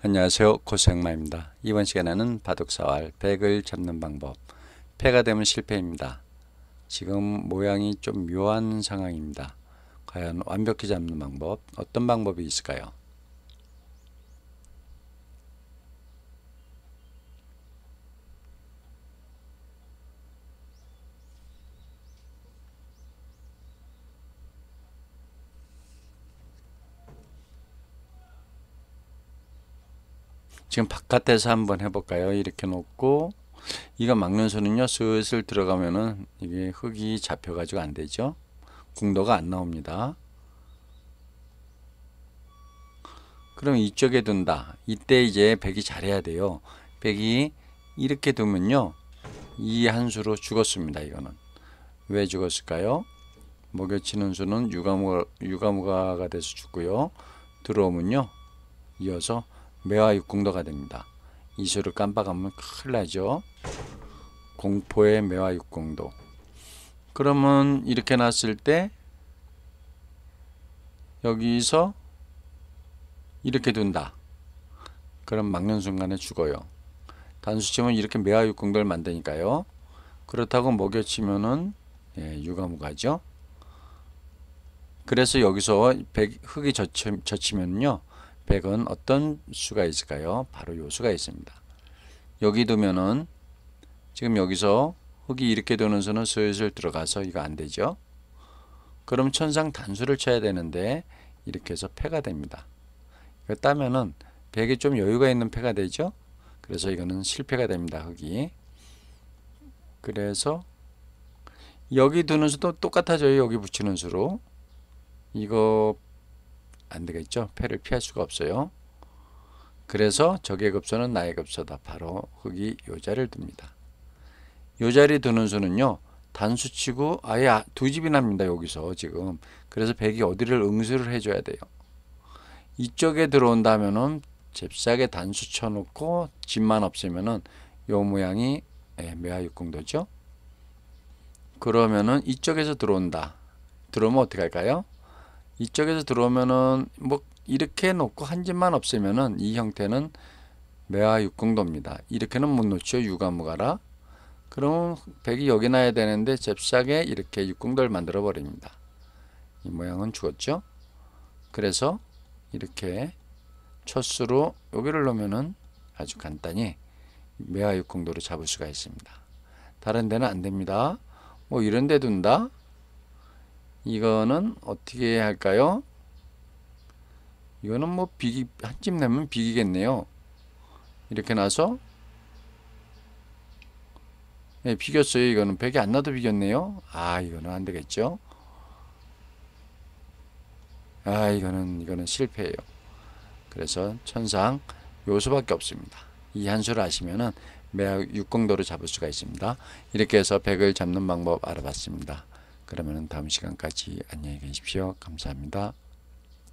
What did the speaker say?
안녕하세요. 고생마입니다. 이번 시간에는 바둑사활 백을 잡는 방법 패가 되면 실패입니다. 지금 모양이 좀 묘한 상황입니다. 과연 완벽히 잡는 방법 어떤 방법이 있을까요? 지금 바깥에서 한번 해볼까요? 이렇게 놓고 이거 막는 손은요 슬슬 들어가면은 이게 흙이 잡혀가지고 안 되죠. 궁도가안 나옵니다. 그럼 이쪽에 둔다. 이때 이제 백이 잘해야 돼요. 백이 이렇게 두면요. 이 한 수로 죽었습니다. 이거는. 왜 죽었을까요? 먹여치는 수는 유가무가가 돼서 죽고요. 들어오면요. 이어서 매화 육공도가 됩니다. 이슈를 깜빡하면 큰일 나죠. 공포의 매화 육궁도. 그러면 이렇게 났을 때 여기서 이렇게 둔다. 그럼 막는 순간에 죽어요. 단수치면 이렇게 매화 육궁도를 만드니까요. 그렇다고 먹여치면은 예, 유가무가죠. 그래서 여기서 흑이 젖히면요. 100은 어떤 수가 있을까요? 바로 요 수가 있습니다. 여기 두면은 지금 여기서 흙이 이렇게 되는 수는 슬슬 들어가서 이거 안 되죠. 그럼 천상 단수를 쳐야 되는데 이렇게 해서 패가 됩니다. 이거 따면은 100이 좀 여유가 있는 패가 되죠. 그래서 이거는 실패가 됩니다. 흙이. 그래서 여기 두는 수도 똑같아져요. 여기 붙이는 수로. 이거 안 되겠죠. 패를 피할 수가 없어요. 그래서 적의 급소는 나의 급소다. 바로 흙이 요 자리를 둡니다. 요 자리 두는 수는요. 단수치고 아예 아, 두 집이 납니다. 여기서 지금. 그래서 백이 어디를 응수를 해줘야 돼요. 이쪽에 들어온다면은 잽싸게 단수 쳐놓고 집만 없으면은 요 모양이 예, 매화육공도죠. 그러면은 이쪽에서 들어온다. 들어오면 어떻게 할까요? 이쪽에서 들어오면은 뭐 이렇게 놓고 한 집만 없으면은 이 형태는 매화 육공도입니다. 이렇게는 못 놓죠. 유가무가라. 그럼 백이 여기 나야 되는데 잽싸게 이렇게 육공도를 만들어 버립니다. 이 모양은 죽었죠. 그래서 이렇게 첫수로 여기를 놓으면은 아주 간단히 매화 육공도를 잡을 수가 있습니다. 다른 데는 안 됩니다. 뭐 이런 데 둔다? 이거는 어떻게 할까요? 이거는 뭐 비기 한집 내면 비기겠네요. 이렇게 나서 네, 예, 비겼어요. 이거는 100이 안 나도 비겼네요. 아, 이거는 안 되겠죠. 아, 이거는 이거는 실패예요. 그래서 천상 요수밖에 없습니다. 이한 수를 아시면은 매학 육도를 잡을 수가 있습니다. 이렇게 해서 100을 잡는 방법 알아봤습니다. 그러면 다음 시간까지 안녕히 계십시오. 감사합니다.